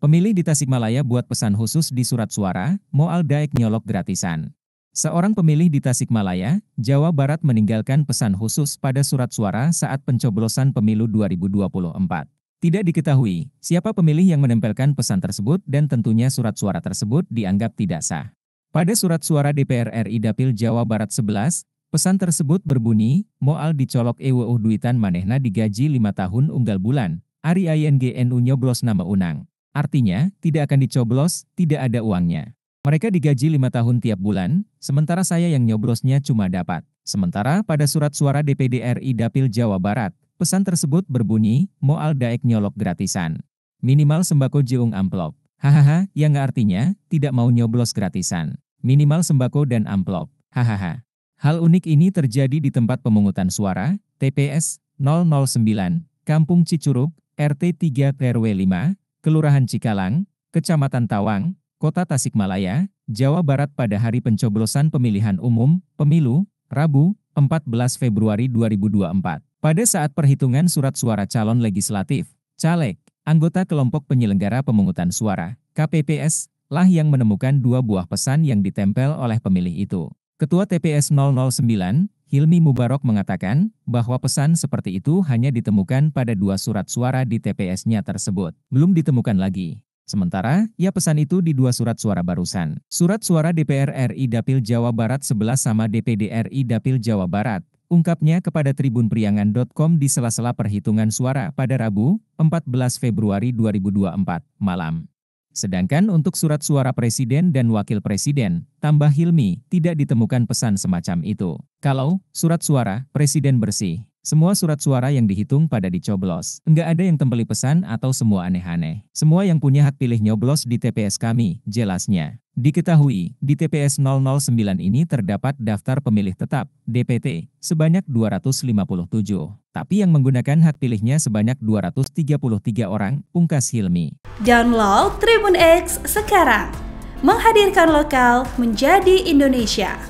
Pemilih di Tasikmalaya buat pesan khusus di surat suara, Moal Daek nyolok gratisan. Seorang pemilih di Tasikmalaya, Jawa Barat meninggalkan pesan khusus pada surat suara saat pencoblosan pemilu 2024. Tidak diketahui siapa pemilih yang menempelkan pesan tersebut dan tentunya surat suara tersebut dianggap tidak sah. Pada surat suara DPR RI Dapil Jawa Barat 11, pesan tersebut berbunyi, Moal dicolok EWU uh duitan manehna digaji 5 tahun unggal bulan, Ari INGNU nyoblos nama unang. Artinya, tidak akan dicoblos, tidak ada uangnya. Mereka digaji lima tahun tiap bulan, sementara saya yang nyoblosnya cuma dapat. Sementara pada surat suara DPD RI Dapil Jawa Barat, pesan tersebut berbunyi, Moal Daek nyolok gratisan. Minimal sembako jeung amplop. Hahaha, yang artinya, tidak mau nyoblos gratisan. Minimal sembako dan amplop. Hahaha. Hal unik ini terjadi di tempat pemungutan suara, TPS 009, Kampung Cicuruk, RT 3 RW 5, Kelurahan Cikalang, Kecamatan Tawang, Kota Tasikmalaya, Jawa Barat pada hari pencoblosan pemilihan umum, pemilu, Rabu, 14 Februari 2024. Pada saat perhitungan surat suara calon legislatif, caleg, anggota kelompok penyelenggara pemungutan suara, KPPS, lah yang menemukan dua buah pesan yang ditempel oleh pemilih itu. Ketua TPS 009, Hilmi Mubarok mengatakan bahwa pesan seperti itu hanya ditemukan pada dua surat suara di TPS-nya tersebut, belum ditemukan lagi. Sementara, ia ya pesan itu di dua surat suara barusan. Surat suara DPR RI Dapil Jawa Barat 11 sama DPD RI Dapil Jawa Barat, ungkapnya kepada tribunpriangan.com di sela-sela perhitungan suara pada Rabu, 14 Februari 2024, malam. Sedangkan untuk surat suara presiden dan wakil presiden, tambah Hilmi, tidak ditemukan pesan semacam itu. Kalau surat suara presiden bersih, semua surat suara yang dihitung pada dicoblos. Enggak ada yang tempeli pesan atau semua aneh-aneh. Semua yang punya hak pilih nyoblos di TPS kami, jelasnya. Diketahui, di TPS 009 ini terdapat daftar pemilih tetap, DPT, sebanyak 257. Tapi yang menggunakan hak pilihnya sebanyak 233 orang, pungkas Hilmi. Download Tribun X sekarang. Menghadirkan lokal menjadi Indonesia.